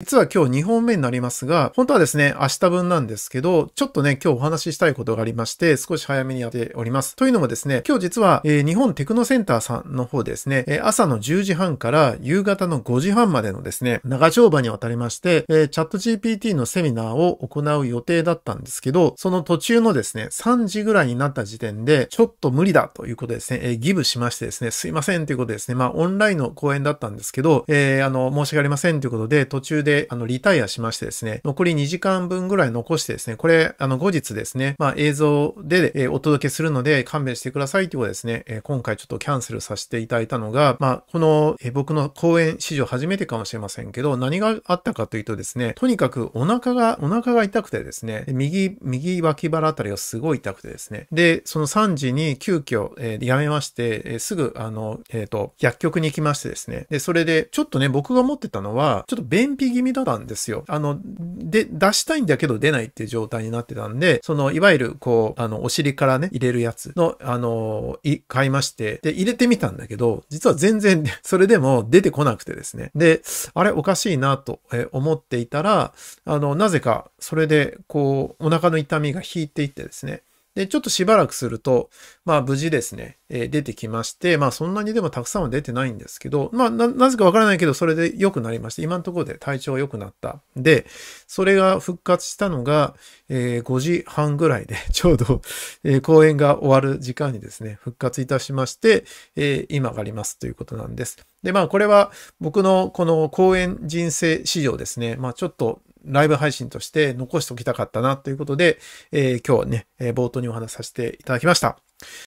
実は今日2本目になりますが、本当はですね、明日分なんですけど、ちょっとね、今日お話ししたいことがありまして、少し早めにやっております。というのもですね、今日実は、えー、日本テクノセンターさんの方ですね、えー、朝の10時半から夕方の5時半までのですね、長丁場にわたりまして、えー、チャット GPT のセミナーを行う予定だったんですけど、その途中のですね、3時ぐらいになった時点で、ちょっと無理だということですね、えー、ギブしましてですね、すいませんということですね、まあオンラインの講演だったんですけど、えー、あの、申し訳ありませんということで、途中でで、あの、リタイアしましてですね、残り2時間分ぐらい残してですね、これ、あの、後日ですね、まあ、映像で、えお届けするので、勘弁してくださいということですね、え今回ちょっとキャンセルさせていただいたのが、まあ、この、え僕の講演史上初めてかもしれませんけど、何があったかというとですね、とにかくお腹が、お腹が痛くてですね、右、右脇腹あたりがすごい痛くてですね、で、その3時に急遽、えー、やめまして、えすぐ、あの、えっ、ー、と、薬局に行きましてですね、で、それで、ちょっとね、僕が持ってたのは、ちょっと便秘気味だったんですよ。あの、で、出したいんだけど出ないっていう状態になってたんで、その、いわゆる、こう、あの、お尻からね、入れるやつの、あの、い、買いまして、で、入れてみたんだけど、実は全然、それでも出てこなくてですね。で、あれ、おかしいなと思っていたら、あの、なぜか、それで、こう、お腹の痛みが引いていってですね、で、ちょっとしばらくすると、まあ無事ですね、えー、出てきまして、まあそんなにでもたくさんは出てないんですけど、まあな、なぜかわからないけど、それで良くなりまして、今のところで体調良くなった。で、それが復活したのが、えー、5時半ぐらいで、ちょうど、えー、公演が終わる時間にですね、復活いたしまして、えー、今がありますということなんです。で、まあこれは僕のこの公演人生史上ですね、まあちょっとライブ配信として残しておきたかったなということで、えー、今日ね、え冒頭にお話しさせていただきました。